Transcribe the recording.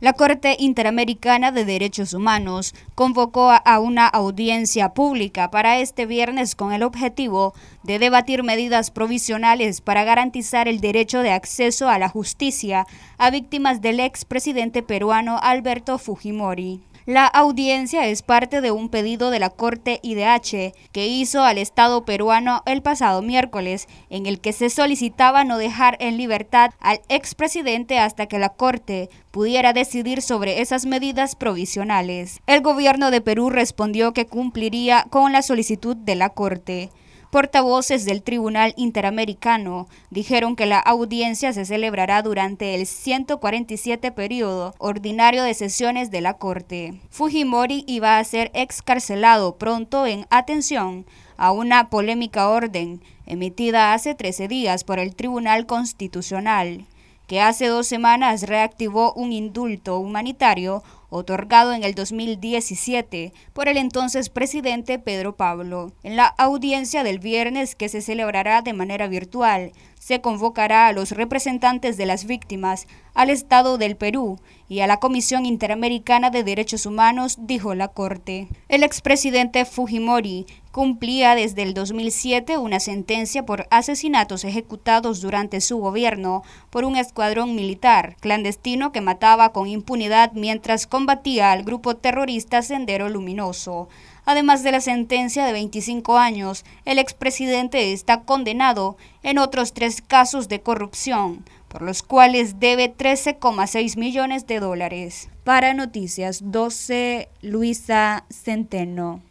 La Corte Interamericana de Derechos Humanos convocó a una audiencia pública para este viernes con el objetivo de debatir medidas provisionales para garantizar el derecho de acceso a la justicia a víctimas del expresidente peruano Alberto Fujimori. La audiencia es parte de un pedido de la Corte IDH que hizo al Estado peruano el pasado miércoles, en el que se solicitaba no dejar en libertad al expresidente hasta que la Corte pudiera decidir sobre esas medidas provisionales. El gobierno de Perú respondió que cumpliría con la solicitud de la Corte. Portavoces del Tribunal Interamericano dijeron que la audiencia se celebrará durante el 147 periodo ordinario de sesiones de la Corte. Fujimori iba a ser excarcelado pronto en atención a una polémica orden emitida hace 13 días por el Tribunal Constitucional que hace dos semanas reactivó un indulto humanitario otorgado en el 2017 por el entonces presidente Pedro Pablo. En la audiencia del viernes que se celebrará de manera virtual, se convocará a los representantes de las víctimas, al Estado del Perú y a la Comisión Interamericana de Derechos Humanos, dijo la Corte. El expresidente Fujimori, cumplía desde el 2007 una sentencia por asesinatos ejecutados durante su gobierno por un escuadrón militar clandestino que mataba con impunidad mientras combatía al grupo terrorista Sendero Luminoso. Además de la sentencia de 25 años, el expresidente está condenado en otros tres casos de corrupción, por los cuales debe 13,6 millones de dólares. Para Noticias 12, Luisa Centeno.